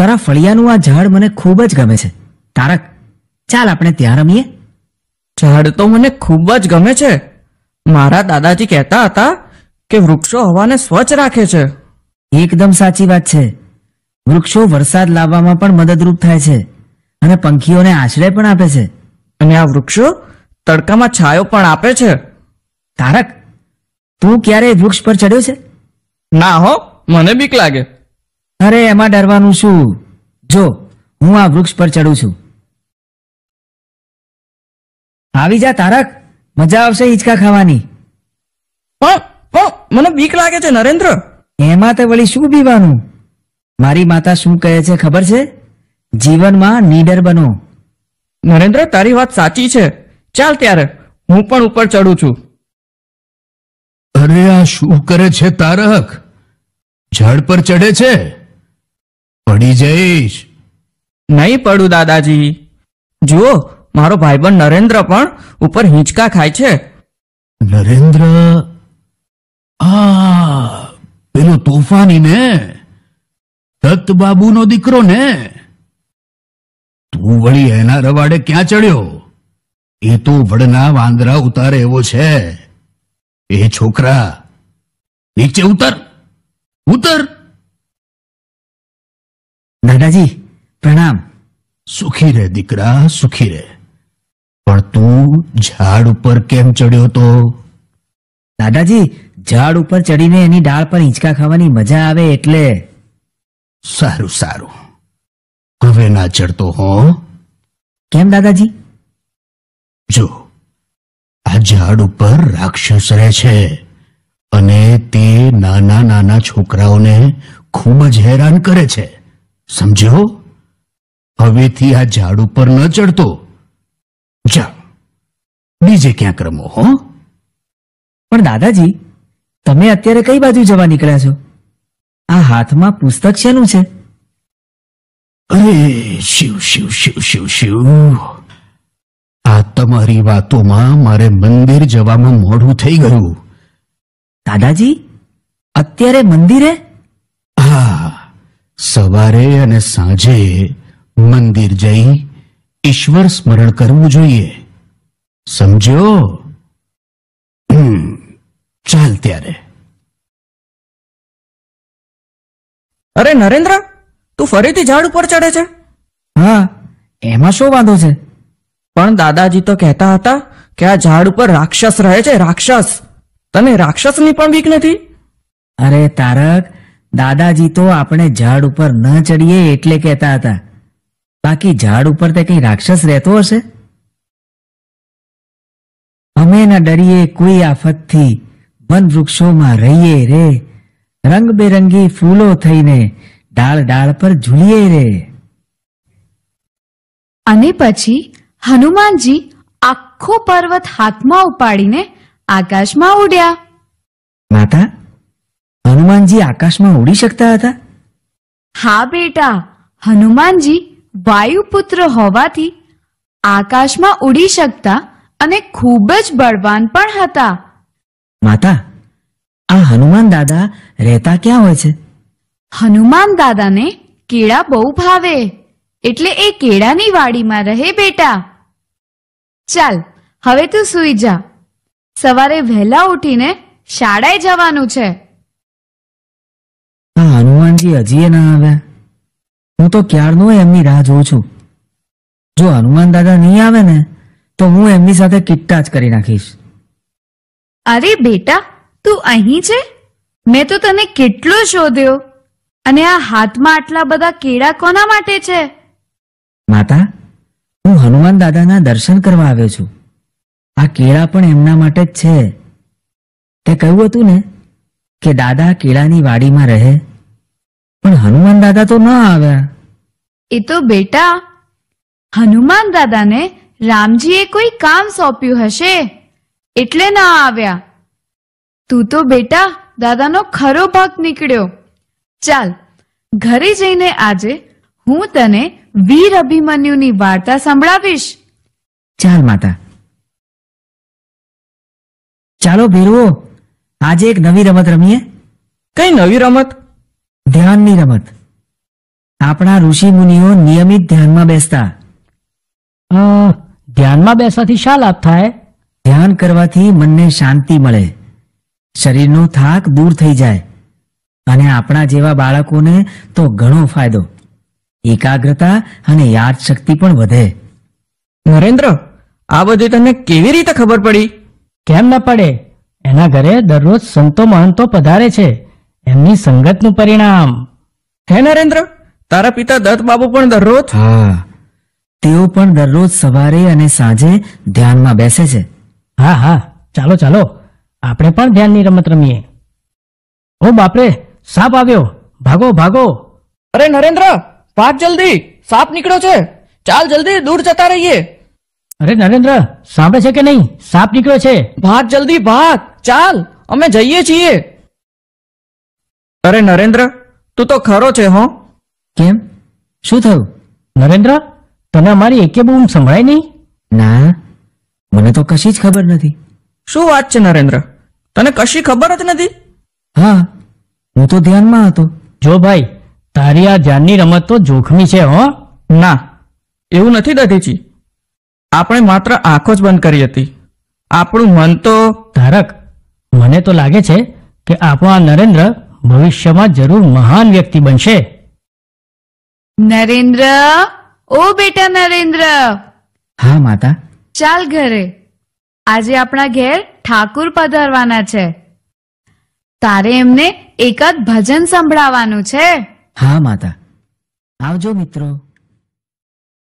તારા ફળિયાનું આ ઝાડ મને ખૂબ જ ગમે છે તારક ચાલ આપણે ત્યાં રમીએ ઝાડ તો મને ખૂબ જ ગમે છે મારા દાદાજી કહેતા હતા કે વૃક્ષો હવાને સ્વચ્છ રાખે છે એકદમ સાચી વાત છે વૃક્ષો વરસાદ લાવવામાં પણ મદદરૂપ થાય છે અને પંખીઓને આશ્રય પણ આપે છે અને આ વૃક્ષો તડકામાં છાયો પણ આપે છે તારક તું ક્યારેય વૃક્ષ પર ચડ્યો છે ના હો મને બીક લાગે અરે એમાં ડરવાનું શું જો હું આ વૃક્ષ પર ચડું છું આવી જા તારક મજા આવશે હિંચકા ખાવાની મને બીક લાગે છે નરેન્દ્ર એમાં તો વળી શું પીવાનું મારી માતા શું કહે છે ખબર છે જીવનમાં નીડર બનો નરેન્દ્ર તારી વાત સાચી છે ચાલ ત્યારે હું પણ ઉપર ચડું છું અરે આ શું કરે છે તારક ઝાડ પર ચડે છે પડી જઈશ નહીં પડું દાદાજી જુઓ મારો ભાઈબંધ નરેન્દ્ર પણ ઉપર હિંચકા ખાય છે નરેન્દ્ર આ પેલો તોફાની ને દત્ત નો દીકરો ને તું વળી એના રવાડે ક્યાં ચડ્યો એ તો વડના વાંદરા ઉતારે એવો છે એ છોકરા નીચે ઉતર ઉતર દાદાજી પ્રણામ સુખી રહે દીકરા સુખી રહે પણ તું ઝાડ ઉપર કેમ ચડ્યો તો દાદાજી ઝાડ ઉપર ચડીને એની ડાળ પર હિંચકા ખાવાની મજા આવે એટલે સારું સારું હવે ના ચડતો હો કેમ દાદાજી જો આ ઝાડ ઉપર રાક્ષસ રહે છે અને તે નાના નાના છોકરાઓને ખૂબ જ હેરાન કરે છે સમજ્યો હવેથી આ ઝાડ ઉપર ન ચડતો જા બીજે ક્યાંક રમો હો પણ દાદાજી તમે અત્યારે કઈ બાજુ જવા નીકળ્યા છો આ હાથમાં પુસ્તક શેનું છે અરે શિવ શિવ શિવ શિવ શિવ આ તમારી વાતોમાં મારે મંદિર જવામાં મોડું થઈ ગયું દાદાજી અત્યારે મંદિરે હા સવારે અને સાંજે મંદિર જઈ ઈશ્વર સ્મરણ કરવું જોઈએ સમજ્યો ચાલ ત્યારે અરે નરેન્દ્ર તું ફરીથી ઝાડ ઉપર ચડે છે હા એમાં શું વાંધો છે પણ દાદાજી તો કહેતા હતા કે આ ઝાડ ઉપર રાક્ષસ રહે છે રાક્ષસ તને રાક્ષસની પણ બીક નથી અરે તારક દાદાજી તો આપણે ઝાડ ઉપર ન ચડીએ એટલે કહેતા હતા બાકી ઝાડ ઉપર તે કઈ રાક્ષસ રહેતો હશે અમે ના ડરીએ કોઈ આફતથી વન વૃક્ષોમાં રહીએ રે રંગબેરંગી ફૂલો થઈને ડાળ ડાળ પર ઝૂલીએ રે અને પછી હનુમાનજી આખો પર્વત હાથમાં ઉપાડીને આકાશમાં ઉડ્યા માતા હનુમાનજી આકાશમાં ઉડી શકતા હતા હા બેટા હનુમાનજી વાયુપુત્ર હોવાથી આકાશમાં ઉડી શકતા અને ખૂબ જ બળવાન પણ હતા માતા આ હનુમાન દાદા રહેતા ક્યાં હોય છે હનુમાન દાદાને કેળા બહુ ભાવે એટલે એ કેળાની વાડીમાં રહે બેટા ચાલ હવે તું સુઈ જા સવારે વહેલા ઉઠીને શાળાએ જવાનું છે આ હનુમાનજી હજી એ ના આવ્યા હું તો ક્યારનો એમની રાહ જોઉં છું જો હનુમાન દાદા નહીં આવે ને તો હું એમની સાથે કિટ્ટા જ કરી નાખીશ અરે બેટા તું અહીં છે મેં તો તને કેટલો શોધ્યો અને આ હાથમાં આટલા બધા કેળા કોના માટે છે માતા હું હનુમાન દાદાના દર્શન કરવા આવ્યો છું આ કેળા પણ એમના માટે જ છે તે કહ્યું હતું ને કે દાદા કેળાની વાડીમાં રહે પણ હનુમાન દાદા તો ન આવ્યા એ તો બેટા હનુમાન દાદાને રામજીએ કોઈ કામ સોંપ્યું હશે એટલે ના આવ્યા તું તો બેટા દાદાનો ખરો ભાગ નીકળ્યો ચાલ ઘરે જઈને આજે હું તને વીર અભિમન્યુની વાર્તા સંભળાવીશ ચાલ માતા ચાલો ભેરવો આજે એક નવી રમત રમીએ કઈ નવી રમત ધ્યાનની રમત આપણા ઋષિ મુનિઓ નિયમિત ધ્યાનમાં બેસતા ધ્યાનમાં બેસવાથી શા લાભ થાય ધ્યાન કરવાથી મનને શાંતિ મળે શરીરનો થાક દૂર થઈ જાય અને આપણા જેવા બાળકોને તો ઘણો ફાયદો એકાગ્રતા અને યાદશક્તિ પણ વધે નરેન્દ્ર આ બધું તને કેવી રીતે ખબર પડી કેમ ન પડે એના ઘરે દરરોજ સંતો મહંતો પધારે છે એમની સંગતનું પરિણામ હે નરેન્દ્ર તારા પિતા દત્ત બાબુ પણ દરરોજ હા તેઓ પણ દરરોજ સવારે અને સાંજે ધ્યાનમાં બેસે છે હા હા ચાલો ચાલો આપણે પણ ધ્યાનની રમત રમીએ ઓ બાપરે સાપ આવ્યો ભાગો ભાગો અરે નરેન્દ્ર પાક જલ્દી સાપ નીકળ્યો છે ચાલ જલ્દી દૂર જતા રહીએ અરે નરેન્દ્ર સાંભળે છે કે નહીં સાપ નીકળ્યો છે ભાગ જલ્દી ભાગ ચાલ અમે જઈએ છીએ અરે નરેન્દ્ર તું તો ખરો છે હો કેમ શું થયું નરેન્દ્ર તને અમારી એકે બૂમ સંભળાય નહીં ના મને તો કશી જ ખબર નથી શું વાત છે નરેન્દ્ર તને કશી ખબર જ નથી હા હું તો ધ્યાનમાં હતો જો ભાઈ તારી આ ધ્યાનની રમત તો જોખમી છે હો ના એવું નથી દધીચી આપણે માત્ર આંખો જ બંધ કરી હતી આપણું મન તો ધારક મને તો લાગે છે કે આપણો આ નરેન્દ્ર ભવિષ્યમાં જરૂર મહાન વ્યક્તિ બનશે નરેન્દ્ર ઓ બેટા નરેન્દ્ર હા માતા ચાલ ઘરે આજે આપણા ઘેર ઠાકુર પધારવાના છે તારે એમને એકાદ ભજન સંભળાવવાનું છે હા માતા આવજો મિત્રો